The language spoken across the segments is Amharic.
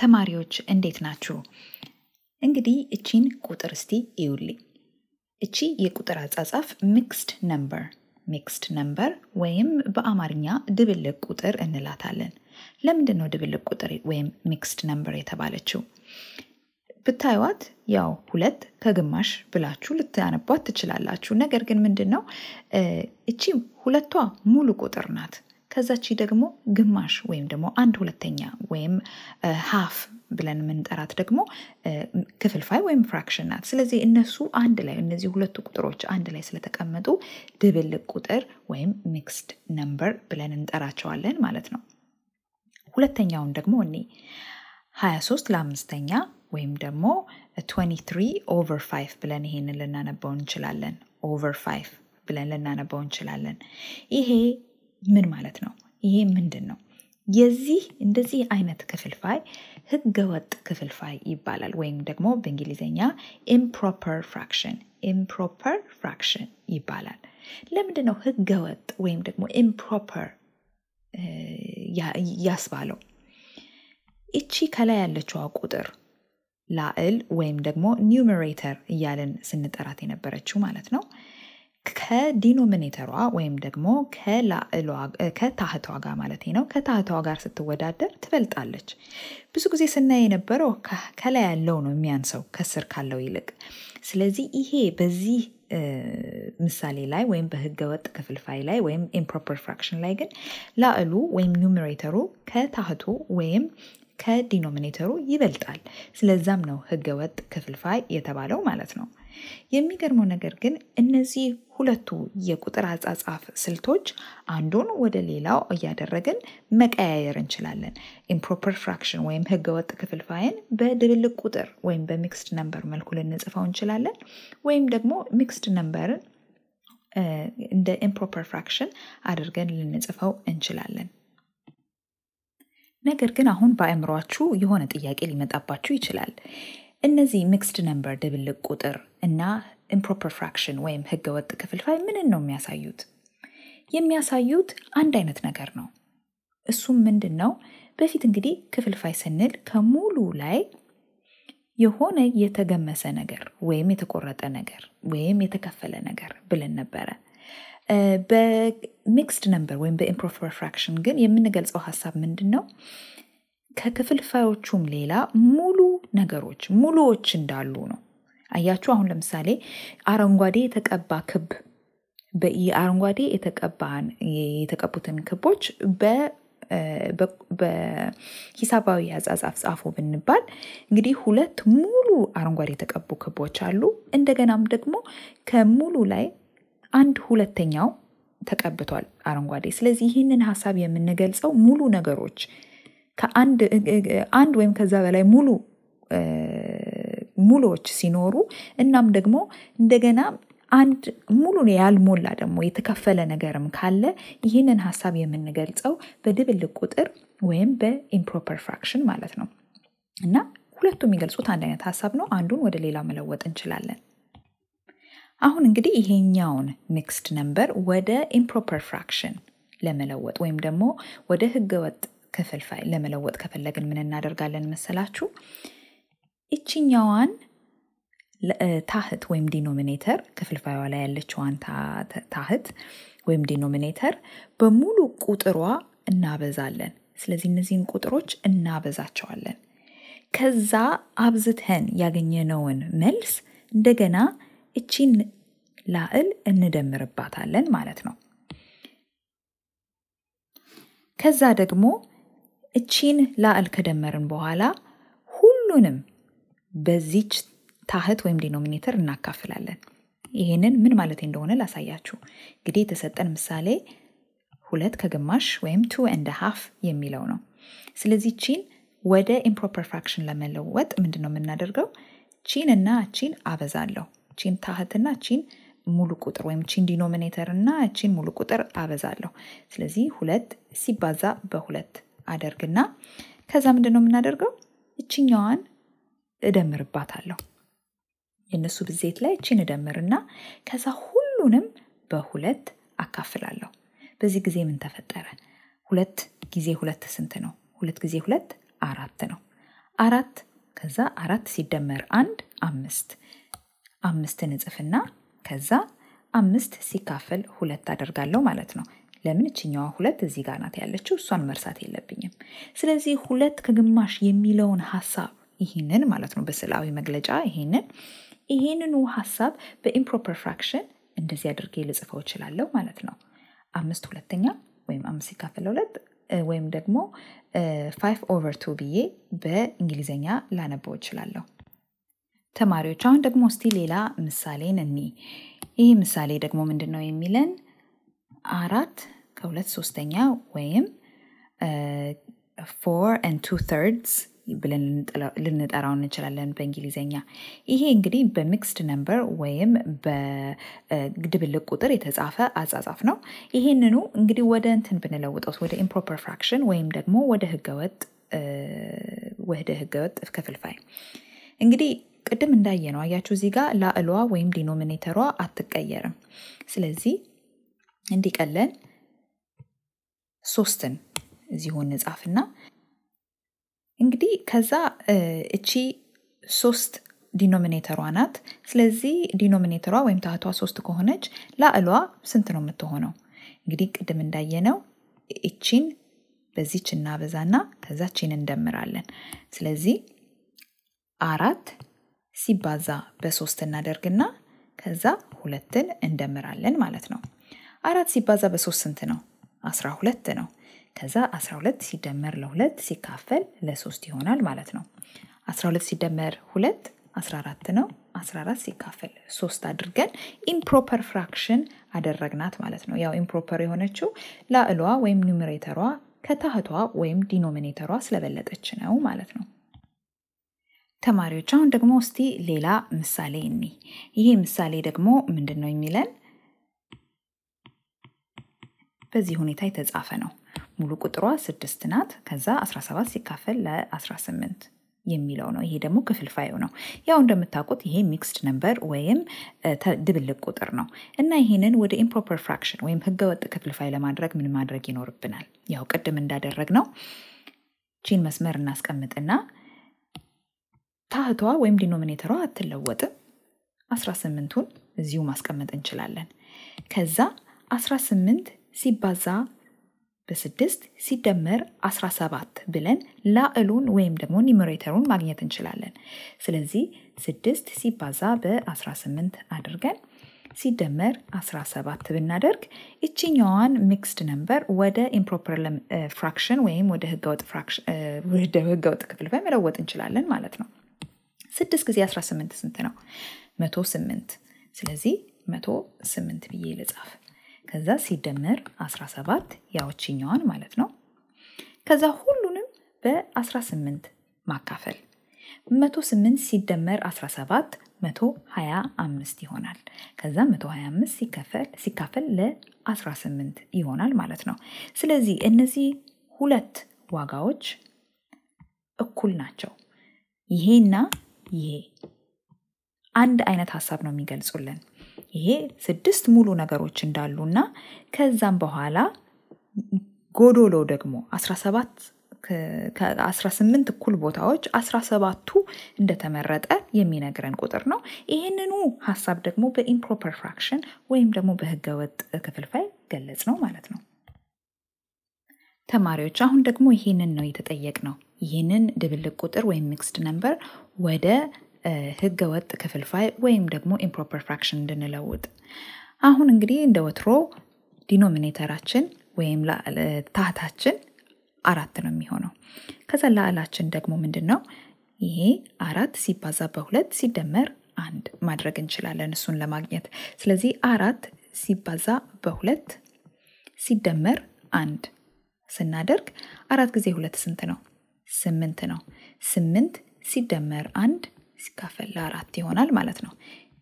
ተማሪዎች እንዴት ናችሁ? እንግዲህ እቺን ቁጥር እስቲ እዩልኝ። እቺ የቁጥር አጻጻፍ ሚክስድ ነምበር ሚክስድ ነምበር ወይም በአማርኛ ድብልቅ ቁጥር እንላታለን። ለምንድን ነው ድብልቅ ቁጥር ወይም ሚክስድ ነምበር የተባለችው? ብታዩት ያው ሁለት ከግማሽ ብላችሁ ልታነቧት ትችላላችሁ። ነገር ግን ምንድን ነው እቺ ሁለቷ ሙሉ ቁጥር ናት። ከዛቺ ደግሞ ግማሽ ወይም ደግሞ አንድ ሁለተኛ ወይም ሀፍ ብለን የምንጠራት ደግሞ ክፍልፋይ ወይም ፍራክሽን ናት። ስለዚህ እነሱ አንድ ላይ እነዚህ ሁለቱ ቁጥሮች አንድ ላይ ስለተቀመጡ ድብልቅ ቁጥር ወይም ሚክስድ ነምበር ብለን እንጠራቸዋለን ማለት ነው። ሁለተኛውን ደግሞ እኔ 23 ለአምስተኛ ወይም ደግሞ 23 ኦቨር 5 ብለን ይሄንን ልናነበው እንችላለን። ኦቨር 5 ብለን ልናነበው እንችላለን። ይሄ ምን ማለት ነው? ይሄ ምንድን ነው? የዚህ እንደዚህ አይነት ክፍልፋይ ህገወጥ ክፍልፋይ ይባላል። ወይም ደግሞ በእንግሊዝኛ ኢምፕሮፐር ፍራክሽን ኢምፕሮፐር ፍራክሽን ይባላል። ለምንድን ነው ህገወጥ ወይም ደግሞ ኢምፕሮፐር ያስባለው? እቺ ከላይ ያለችዋ ቁጥር ላዕል ወይም ደግሞ ኒውሜሬተር እያልን ስንጠራት የነበረችው ማለት ነው ከዲኖሚኔተሯ ወይም ደግሞ ከታህቷ ጋር ማለት ነው ከታህቷ ጋር ስትወዳደር ትበልጣለች። ብዙ ጊዜ ስናይ የነበረው ከላይ ያለው ነው የሚያንሰው ከስር ካለው ይልቅ። ስለዚህ ይሄ በዚህ ምሳሌ ላይ ወይም በህገወጥ ክፍልፋይ ላይ ወይም ኢምፕሮፐር ፍራክሽን ላይ ግን ላእሉ ወይም ኒሜሬተሩ ከታህቱ ወይም ከዲኖሚኔተሩ ይበልጣል። ስለዛም ነው ህገወጥ ክፍልፋይ የተባለው ማለት ነው። የሚገርመው ነገር ግን እነዚህ ሁለቱ የቁጥር አጻጻፍ ስልቶች አንዱን ወደ ሌላው እያደረግን መቀያየር እንችላለን። ኢምፕሮፐር ፍራክሽን ወይም ህገወጥ ክፍልፋይን በድብልቅ ቁጥር ወይም በሚክስድ ነምበር መልኩ ልንጽፈው እንችላለን። ወይም ደግሞ ሚክስድ ነምበርን እንደ ኢምፕሮፐር ፍራክሽን አድርገን ልንጽፈው እንችላለን። ነገር ግን አሁን በአእምሯችሁ የሆነ ጥያቄ ሊመጣባችሁ ይችላል። እነዚህ ሚክስድ ነምበር ድብልቅ ቁጥር እና ኢምፕሮፐር ፍራክሽን ወይም ህገወጥ ክፍልፋይ ምንን ነው የሚያሳዩት? የሚያሳዩት አንድ አይነት ነገር ነው። እሱም ምንድን ነው? በፊት እንግዲህ ክፍልፋይ ስንል ከሙሉ ላይ የሆነ የተገመሰ ነገር ወይም የተቆረጠ ነገር ወይም የተከፈለ ነገር ብለን ነበረ። በሚክስድ ነምበር ወይም በኢምፕሮፐር ፍራክሽን ግን የምንገልጸው ሀሳብ ምንድን ነው? ከክፍልፋዮቹም ሌላ ሙሉ ነገሮች ሙሉዎች እንዳሉ ነው። አያችሁ፣ አሁን ለምሳሌ አረንጓዴ የተቀባ ክብ አረንጓዴ የተቀቡትን ክቦች በሂሳባዊ አጻጻፍ ጻፉ ብንባል እንግዲህ ሁለት ሙሉ አረንጓዴ የተቀቡ ክቦች አሉ። እንደገናም ደግሞ ከሙሉ ላይ አንድ ሁለተኛው ተቀብቷል አረንጓዴ። ስለዚህ ይህንን ሀሳብ የምንገልጸው ሙሉ ነገሮች ከአንድ አንድ ወይም ከዛ በላይ ሙሉ ሙሉዎች ሲኖሩ እናም ደግሞ እንደገና አንድ ሙሉ ያልሞላ ደግሞ የተከፈለ ነገርም ካለ ይህንን ሀሳብ የምንገልጸው በድብልቅ ቁጥር ወይም በኢምፕሮፐር ፍራክሽን ማለት ነው እና ሁለቱ የሚገልጹት አንድ አይነት ሀሳብ ነው። አንዱን ወደ ሌላ መለወጥ እንችላለን። አሁን እንግዲህ ይሄኛውን ሚክስድ ነምበር ወደ ኢምፕሮፐር ፍራክሽን ለመለወጥ ወይም ደግሞ ወደ ህገወጥ ክፍልፋይ ለመለወጥ ከፈለግን ምን እናደርጋለን መሰላችሁ? እችኛዋን ታህት ወይም ዲኖሚኔተር ክፍልፋዩዋ ላይ ያለችዋን ታህት ወይም ዲኖሚኔተር በሙሉ ቁጥሯ እናበዛለን። ስለዚህ እነዚህን ቁጥሮች እናበዛቸዋለን። ከዛ አብዝተን ያገኘነውን መልስ እንደገና እቺን ላዕል እንደምርባታለን ማለት ነው። ከዛ ደግሞ እቺን ላዕል ከደመርን በኋላ ሁሉንም በዚች ታህት ወይም ዲኖሚኔተር እናካፍላለን። ይህንን ምን ማለት እንደሆነ ላሳያችሁ። እንግዲህ የተሰጠን ምሳሌ ሁለት ከግማሽ ወይም ቱ እንደ ሃፍ የሚለው ነው። ስለዚህ ቺን ወደ ኢምፕሮፐር ፍራክሽን ለመለወጥ ምንድን ነው የምናደርገው? ቺን እና ቺን አበዛለሁ። ቺን ታህትና ቺን ሙሉ ቁጥር ወይም ቺን ዲኖሚኔተር እና ቺን ሙሉ ቁጥር አበዛለሁ። ስለዚህ ሁለት ሲባዛ በሁለት አደርግና ከዛ ምንድን ነው የምናደርገው? እችኛዋን እደምርባታለሁ። የእነሱ ብዜት ላይ እችን እደምርና ከዛ ሁሉንም በሁለት አካፍላለሁ። በዚህ ጊዜ ምን ተፈጠረ? ሁለት ጊዜ ሁለት ስንት ነው? ሁለት ጊዜ ሁለት አራት ነው። አራት ከዛ አራት ሲደመር አንድ አምስት አምስትን እጽፍና ከዛ አምስት ሲካፈል ሁለት አደርጋለሁ ማለት ነው። ለምን እችኛዋ ሁለት እዚህ ጋር ናት ያለችው፣ እሷን መርሳት የለብኝም። ስለዚህ ሁለት ከግማሽ የሚለውን ሀሳብ ይሄንን ማለት ነው በስዕላዊ መግለጫ ይሄንን ይሄንኑ ሀሳብ በኢምፕሮፐር ፍራክሽን እንደዚህ አድርጌ ልጽፈው እችላለሁ ማለት ነው አምስት ሁለተኛ ወይም አምስት ሲካፈል ሁለት ወይም ደግሞ ፋይቭ ኦቨር ቱ ብዬ በእንግሊዝኛ ላነበው እችላለሁ ተማሪዎች አሁን ደግሞ እስቲ ሌላ ምሳሌን እኒ ይህ ምሳሌ ደግሞ ምንድን ነው የሚለን አራት ከሁለት ሶስተኛ ወይም ፎር ን ቱ ርድስ ብለን ልንጠራው እንችላለን በእንግሊዝኛ። ይሄ እንግዲህ በሚክስድ ነምበር ወይም በድብልቅ ቁጥር የተጻፈ አጻጻፍ ነው። ይሄንኑ እንግዲህ ወደ እንትን ብንለውጠውስ ወደ ኢምፕሮፐር ፍራክሽን ወይም ደግሞ ወደ ህገወጥ ወደ ህገወጥ ክፍልፋይ እንግዲህ ቅድም እንዳየ ነው አያችሁ፣ እዚህ ጋር ላዕሏ ወይም ዲኖሚኔተሯ አትቀየርም። ስለዚህ እንዲቀለን ሶስትን እዚሁን እንጻፍና እንግዲህ ከዛ እቺ ሶስት ዲኖሚኔተሯ ናት። ስለዚህ ዲኖሚኔተሯ ወይም ታህቷ ሶስት ከሆነች ላዕሏ ስንት ነው የምትሆነው? እንግዲህ ቅድም እንዳየነው እቺን በዚች እናበዛና ከዛችን እንደምራለን። ስለዚህ አራት ሲባዛ በሶስት እናደርግና ከዛ ሁለትን እንደምራለን ማለት ነው። አራት ሲባዛ በሶስት ስንት ነው? አስራ ሁለት ነው። ከዛ 12 ሲደመር ለሁለት ሲካፈል ለሶስት ይሆናል ማለት ነው። 12 ሲደመር ሁለት 14 ነው። 14 ሲካፈል ሶስት አድርገን ኢምፕሮፐር ፍራክሽን አደረግናት ማለት ነው። ያው ኢምፕሮፐር የሆነችው ላዕሏ ወይም ኒውሜሬተሯ ከታህቷ ወይም ዲኖሚኔተሯ ስለበለጠች ነው ማለት ነው። ተማሪዎች አሁን ደግሞ እስቲ ሌላ ምሳሌ እኒ ይሄ ምሳሌ ደግሞ ምንድን ነው የሚለን በዚህ ሁኔታ የተጻፈ ነው። ሙሉ ቁጥሯ ስድስት ናት። ከዛ 17 ሲካፈል ለ18 የሚለው ነው። ይሄ ደግሞ ክፍልፋዩ ነው። ያው እንደምታውቁት ይሄ ሚክስድ ነምበር ወይም ድብልቅ ቁጥር ነው እና ይህንን ወደ ኢምፕሮፐር ፍራክሽን ወይም ህገወጥ ክፍልፋይ ለማድረግ ምን ማድረግ ይኖርብናል? ያው ቅድም እንዳደረግ ነው ቺን መስመር እናስቀምጥና ታህቷ ወይም ዲኖሚኔተሯ አትለወጥም። 18ቱን እዚሁ ማስቀመጥ እንችላለን። ከዛ 18 ሲባዛ በስድስት ሲደመር 17 ብለን ላዕሉን ወይም ደግሞ ኒሜሬተሩን ማግኘት እንችላለን። ስለዚህ ስድስት ሲባዛ በ18 አድርገን ሲደመር 17 ብናደርግ እችኛዋን ሚክስድ ነምበር ወደ ኢምፕሮፐር ፍራክሽን uh, ወይም ወደ ህገወጥ uh, ክፍል መለወጥ እንችላለን ማለት ነው። ስድስት ጊዜ 18 ስንት ነው? መቶ ስለዚህ መቶ ብዬ ልጻፍ። ከዛ ሲደመር 17 ያዎችኛዋን ማለት ነው። ከዛ ሁሉንም በ18 ማካፈል 108 ሲደመር 17 125 ይሆናል። ከዛ 125 ሲከፈል ሲካፈል ለ18 ይሆናል ማለት ነው። ስለዚህ እነዚህ ሁለት ዋጋዎች እኩል ናቸው። ይሄና ይሄ አንድ አይነት ሀሳብ ነው የሚገልጹልን። ይሄ ስድስት ሙሉ ነገሮች እንዳሉ እና ከዛም በኋላ ጎዶሎ ደግሞ 17 ከ18 እኩል ቦታዎች 17ቱ እንደተመረጠ የሚነግረን ቁጥር ነው። ይህንኑ ሀሳብ ደግሞ በኢምፕሮፐር ፍራክሽን ወይም ደግሞ በህገወጥ ክፍልፋይ ገለጽ ነው ማለት ነው። ተማሪዎች አሁን ደግሞ ይህንን ነው የተጠየቅ ነው። ይህንን ድብልቅ ቁጥር ወይም ሚክስድ ነምበር ወደ ህገ ወጥ ክፍልፋይ ወይም ደግሞ ኢምፕሮፐር ፍራክሽን እንድንለውጥ። አሁን እንግዲህ እንደ ወትሮ ዲኖሚኔተራችን ወይም ታህታችን አራት ነው የሚሆነው። ከዛ ላዕላችን ደግሞ ምንድን ነው? ይሄ አራት ሲባዛ በሁለት ሲደመር አንድ ማድረግ እንችላለን እሱን ለማግኘት። ስለዚህ አራት ሲባዛ በሁለት ሲደመር አንድ ስናደርግ አራት ጊዜ ሁለት ስንት ነው? ስምንት ነው። ስምንት ሲደመር አንድ ሲካፈል ለአራት ይሆናል ማለት ነው።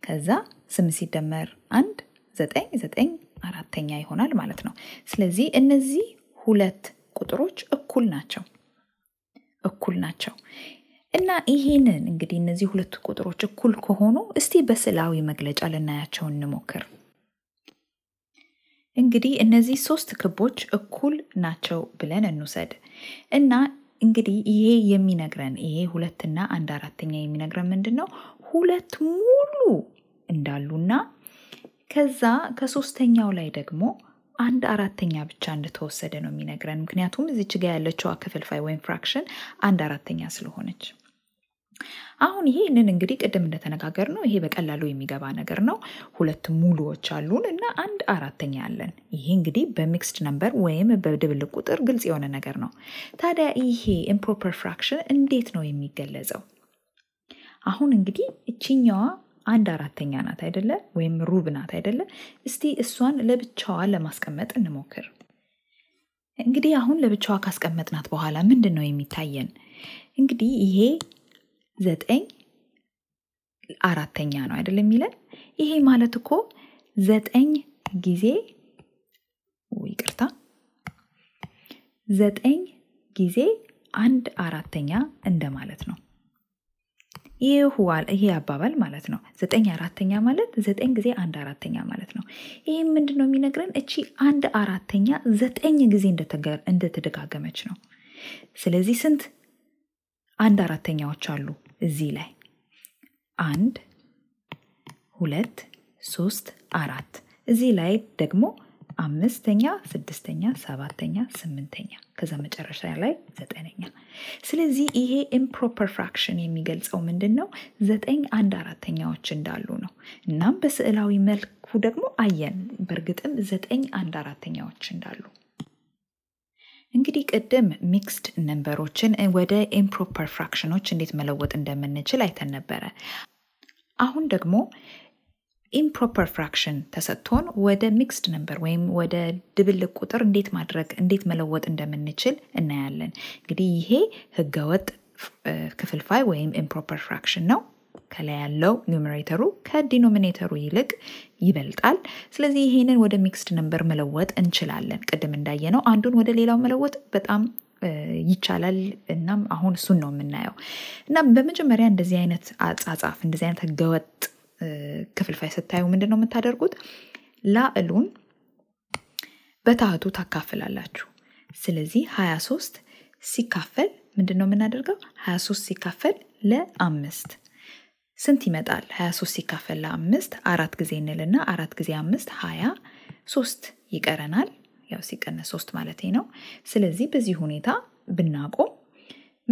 ከዛ ስም ሲደመር አንድ ዘጠኝ ዘጠኝ አራተኛ ይሆናል ማለት ነው። ስለዚህ እነዚህ ሁለት ቁጥሮች እኩል ናቸው እኩል ናቸው እና ይሄንን እንግዲህ እነዚህ ሁለት ቁጥሮች እኩል ከሆኑ እስቲ በስዕላዊ መግለጫ ልናያቸው እንሞክር። እንግዲህ እነዚህ ሶስት ክቦች እኩል ናቸው ብለን እንውሰድ እና እንግዲህ ይሄ የሚነግረን ይሄ ሁለትና አንድ አራተኛ የሚነግረን ምንድን ነው? ሁለት ሙሉ እንዳሉና ከዛ ከሶስተኛው ላይ ደግሞ አንድ አራተኛ ብቻ እንደተወሰደ ነው የሚነግረን። ምክንያቱም እዚች ጋ ያለችው ክፍልፋይ ወይም ፍራክሽን አንድ አራተኛ ስለሆነች አሁን ይሄንን እንግዲህ ቅድም እንደተነጋገር ነው ይሄ በቀላሉ የሚገባ ነገር ነው። ሁለት ሙሉዎች አሉን እና አንድ አራተኛ አለን። ይሄ እንግዲህ በሚክስድ ነምበር ወይም በድብልቅ ቁጥር ግልጽ የሆነ ነገር ነው። ታዲያ ይሄ ኢምፕሮፐር ፍራክሽን እንዴት ነው የሚገለጸው? አሁን እንግዲህ እችኛዋ አንድ አራተኛ ናት አይደለ? ወይም ሩብ ናት አይደለ? እስቲ እሷን ለብቻዋ ለማስቀመጥ እንሞክር። እንግዲህ አሁን ለብቻዋ ካስቀመጥናት በኋላ ምንድን ነው የሚታየን? እንግዲህ ይሄ ዘጠኝ አራተኛ ነው አይደል የሚለን። ይሄ ማለት እኮ ዘጠኝ ጊዜ ይቅርታ፣ ዘጠኝ ጊዜ አንድ አራተኛ እንደማለት ነው። ይሄ አባባል ማለት ነው። ዘጠኝ አራተኛ ማለት ዘጠኝ ጊዜ አንድ አራተኛ ማለት ነው። ይህም ምንድን ነው የሚነግረን? እቺ አንድ አራተኛ ዘጠኝ ጊዜ እንደተደጋገመች ነው። ስለዚህ ስንት አንድ አራተኛዎች አሉ እዚህ ላይ አንድ ሁለት ሶስት አራት እዚህ ላይ ደግሞ አምስተኛ፣ ስድስተኛ፣ ሰባተኛ፣ ስምንተኛ ከዛ መጨረሻ ላይ ዘጠነኛ። ስለዚህ ይሄ ኢምፕሮፐር ፍራክሽን የሚገልጸው ምንድን ነው? ዘጠኝ አንድ አራተኛዎች እንዳሉ ነው። እናም በስዕላዊ መልኩ ደግሞ አየን። በእርግጥም ዘጠኝ አንድ አራተኛዎች እንዳሉ እንግዲህ ቅድም ሚክስድ ነንበሮችን ወደ ኢምፕሮፐር ፍራክሽኖች እንዴት መለወጥ እንደምንችል አይተን ነበረ። አሁን ደግሞ ኢምፕሮፐር ፍራክሽን ተሰጥቶን ወደ ሚክስድ ነንበር ወይም ወደ ድብልቅ ቁጥር እንዴት ማድረግ እንዴት መለወጥ እንደምንችል እናያለን። እንግዲህ ይሄ ህገወጥ ክፍልፋይ ወይም ኢምፕሮፐር ፍራክሽን ነው። ከላይ ያለው ኒውመሬተሩ ከዲኖሚኔተሩ ይልቅ ይበልጣል። ስለዚህ ይሄንን ወደ ሚክስድ ነንበር መለወጥ እንችላለን። ቅድም እንዳየነው አንዱን ወደ ሌላው መለወጥ በጣም ይቻላል። እናም አሁን እሱን ነው የምናየው። እና በመጀመሪያ እንደዚህ አይነት አጻጻፍ እንደዚህ አይነት ህገወጥ ክፍልፋይ ስታዩ ምንድን ነው የምታደርጉት? ላዕሉን በታህቱ ታካፍላላችሁ። ስለዚህ 23 ሲካፈል ምንድን ነው የምናደርገው? 23 ሲካፈል ለአምስት ስንት ይመጣል? 23 ሲካፈል ለአምስት አራት ጊዜ እንልና አራት ጊዜ አምስት ሀያ ሶስት ይቀረናል። ያው ሲቀነስ ሶስት ማለት ነው። ስለዚህ በዚህ ሁኔታ ብናቆም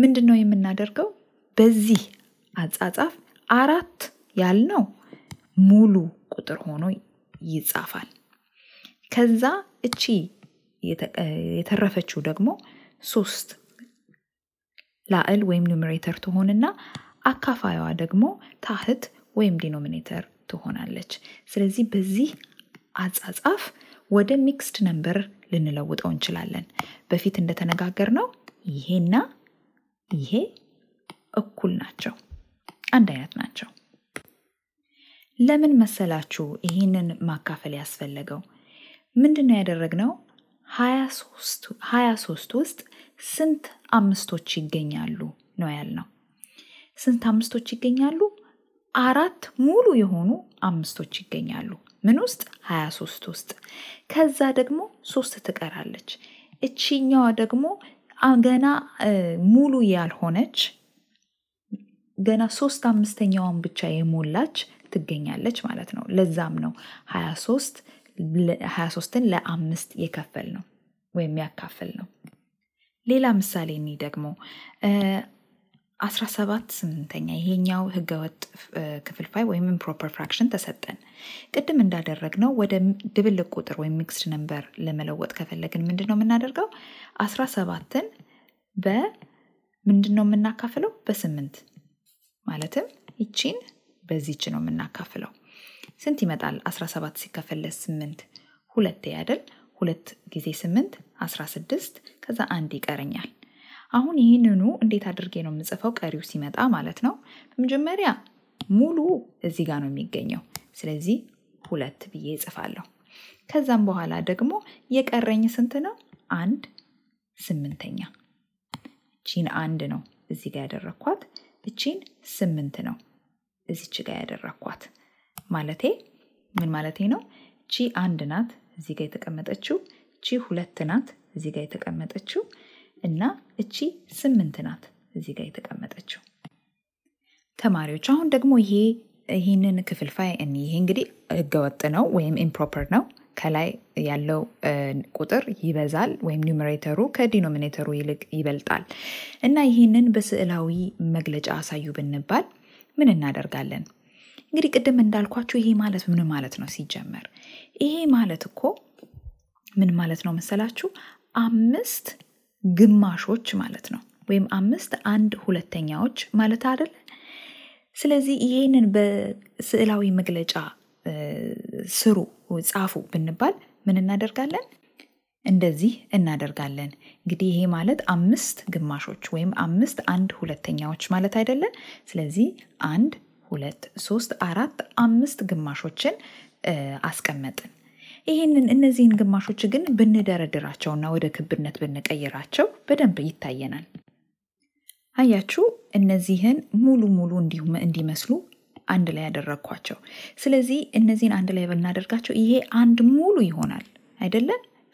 ምንድን ነው የምናደርገው? በዚህ አጻጻፍ አራት ያልነው ሙሉ ቁጥር ሆኖ ይጻፋል። ከዛ እቺ የተረፈችው ደግሞ ሶስት ላዕል ወይም ኑሜሬተር ትሆንና አካፋዩዋ ደግሞ ታህት ወይም ዲኖሚኔተር ትሆናለች። ስለዚህ በዚህ አጻጻፍ ወደ ሚክስድ ነምበር ልንለውጠው እንችላለን። በፊት እንደተነጋገር ነው ይሄና ይሄ እኩል ናቸው፣ አንድ አይነት ናቸው። ለምን መሰላችሁ ይህንን ማካፈል ያስፈለገው? ምንድን ነው ያደረግነው? ሀያ ሶስት ውስጥ ስንት አምስቶች ይገኛሉ ነው ያልነው። ስንት አምስቶች ይገኛሉ? አራት ሙሉ የሆኑ አምስቶች ይገኛሉ። ምን ውስጥ? ሶስት ውስጥ። ከዛ ደግሞ ሶስት ትቀራለች። እቺኛዋ ደግሞ ገና ሙሉ ያልሆነች ገና ሶስት አምስተኛዋን ብቻ የሞላች ትገኛለች ማለት ነው። ለዛም ነው 23 23 ለአምስት የከፈል ነው ወይም ያካፈል ነው። ሌላ ምሳሌ እኒ ደግሞ አስራ ሰባት ስምንተኛ ይሄኛው ህገወጥ ክፍልፋይ ወይም ኢምፕሮፐር ፍራክሽን ተሰጠን። ቅድም እንዳደረግ ነው ወደ ድብልቅ ቁጥር ወይም ሚክስድ ነንበር ለመለወጥ ከፈለግን ምንድን ነው የምናደርገው? አስራ ሰባትን በምንድን ነው የምናካፍለው? በስምንት ማለትም ይቺን በዚች ነው የምናካፍለው። ስንት ይመጣል? ሰባት ሲካፈል ስምንት ሁለት ያደል ሁለት ጊዜ ስምንት አስራ ስድስት ከዛ አንድ ይቀረኛል። አሁን ይህንኑ እንዴት አድርጌ ነው የምጽፈው ቀሪው ሲመጣ ማለት ነው። በመጀመሪያ ሙሉ እዚህ ጋር ነው የሚገኘው። ስለዚህ ሁለት ብዬ እጽፋለሁ። ከዛም በኋላ ደግሞ የቀረኝ ስንት ነው? አንድ ስምንተኛ። እቺን አንድ ነው እዚህ ጋር ያደረኳት። እቺን ስምንት ነው እዚች ጋር ያደረኳት። ማለቴ ምን ማለቴ ነው? እቺ አንድ ናት እዚህ ጋር የተቀመጠችው። እቺ ሁለት ናት እዚህ ጋር የተቀመጠችው። እና እቺ ስምንት ናት እዚህ ጋር የተቀመጠችው። ተማሪዎች አሁን ደግሞ ይሄ ይህንን ክፍልፋይ እኒ ይሄ እንግዲህ ህገወጥ ነው ወይም ኢምፕሮፐር ነው። ከላይ ያለው ቁጥር ይበዛል ወይም ኒሜሬተሩ ከዲኖሚኔተሩ ይልቅ ይበልጣል እና ይህንን በስዕላዊ መግለጫ አሳዩ ብንባል ምን እናደርጋለን? እንግዲህ ቅድም እንዳልኳችሁ ይሄ ማለት ምን ማለት ነው? ሲጀመር ይሄ ማለት እኮ ምን ማለት ነው መሰላችሁ? አምስት ግማሾች ማለት ነው። ወይም አምስት አንድ ሁለተኛዎች ማለት አይደል? ስለዚህ ይህንን በስዕላዊ መግለጫ ስሩ፣ ጻፉ ብንባል ምን እናደርጋለን? እንደዚህ እናደርጋለን። እንግዲህ ይሄ ማለት አምስት ግማሾች ወይም አምስት አንድ ሁለተኛዎች ማለት አይደለም። ስለዚህ አንድ፣ ሁለት፣ ሶስት፣ አራት፣ አምስት ግማሾችን አስቀመጥን። ይህንን እነዚህን ግማሾች ግን ብንደረድራቸውና ወደ ክብነት ብንቀይራቸው በደንብ ይታየናል። አያችሁ፣ እነዚህን ሙሉ ሙሉ እንዲመስሉ አንድ ላይ ያደረግኳቸው። ስለዚህ እነዚህን አንድ ላይ ብናደርጋቸው ይሄ አንድ ሙሉ ይሆናል አይደለ?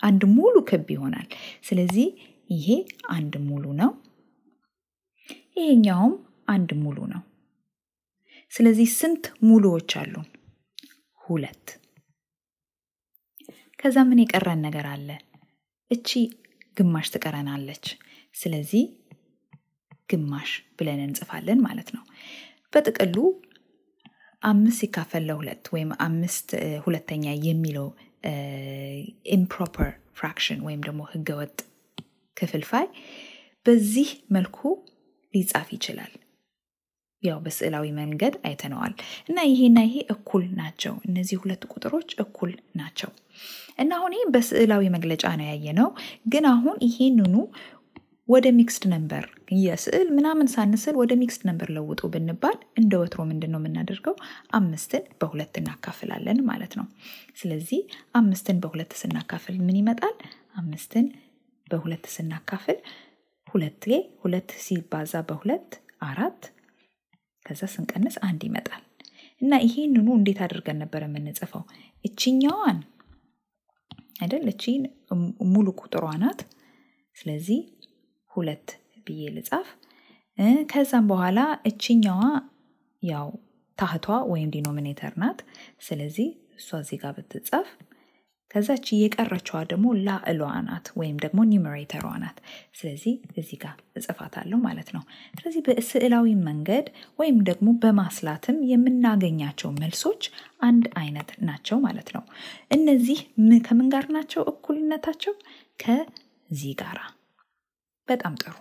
አንድ ሙሉ ክብ ይሆናል። ስለዚህ ይሄ አንድ ሙሉ ነው፣ ይሄኛውም አንድ ሙሉ ነው። ስለዚህ ስንት ሙሉዎች አሉን? ሁለት። ከዛ ምን የቀረን ነገር አለ? እቺ ግማሽ ትቀረናለች። ስለዚህ ግማሽ ብለን እንጽፋለን ማለት ነው። በጥቅሉ አምስት ሲካፈል ለሁለት ወይም አምስት ሁለተኛ የሚለው ኢምፕሮፐር ፍራክሽን ወይም ደግሞ ህገወጥ ክፍልፋይ በዚህ መልኩ ሊጻፍ ይችላል። ያው በስዕላዊ መንገድ አይተነዋል እና ይሄና ይሄ እኩል ናቸው። እነዚህ ሁለት ቁጥሮች እኩል ናቸው። እና አሁን ይህም በስዕላዊ መግለጫ ነው ያየነው። ግን አሁን ይሄንኑ ወደ ሚክስድ ነንበር የስዕል ምናምን ሳንስል ወደ ሚክስድ ነንበር ለውጡ ብንባል እንደ ወትሮ ምንድን ነው የምናደርገው? አምስትን በሁለት እናካፍላለን ማለት ነው። ስለዚህ አምስትን በሁለት ስናካፍል ምን ይመጣል? አምስትን በሁለት ስናካፍል ሁለት ሁለት ሲባዛ በሁለት አራት ከዛ ስንቀንስ አንድ ይመጣል እና ይሄንኑ እንዴት አድርገን ነበር የምንጽፈው? እችኛዋን አይደል? ሙሉ ቁጥሯ ናት። ስለዚህ ሁለት ብዬ ልጻፍ። ከዛም በኋላ እችኛዋ ያው ታህቷ ወይም ዲኖሚኔተር ናት። ስለዚህ እሷ እዚህ ጋር ብትጻፍ ከዛች እየቀረችዋ ደግሞ ላዕሏ ናት ወይም ደግሞ ኒውመሬተሯ ናት። ስለዚህ እዚህ ጋር እጽፋታለሁ ማለት ነው። ስለዚህ በስዕላዊ መንገድ ወይም ደግሞ በማስላትም የምናገኛቸው መልሶች አንድ አይነት ናቸው ማለት ነው። እነዚህ ከምን ጋር ናቸው እኩልነታቸው? ከዚህ ጋራ። በጣም ጥሩ።